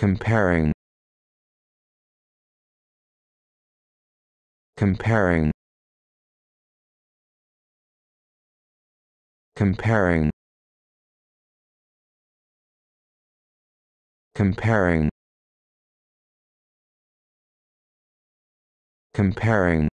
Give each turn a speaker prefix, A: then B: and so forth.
A: comparing comparing comparing comparing comparing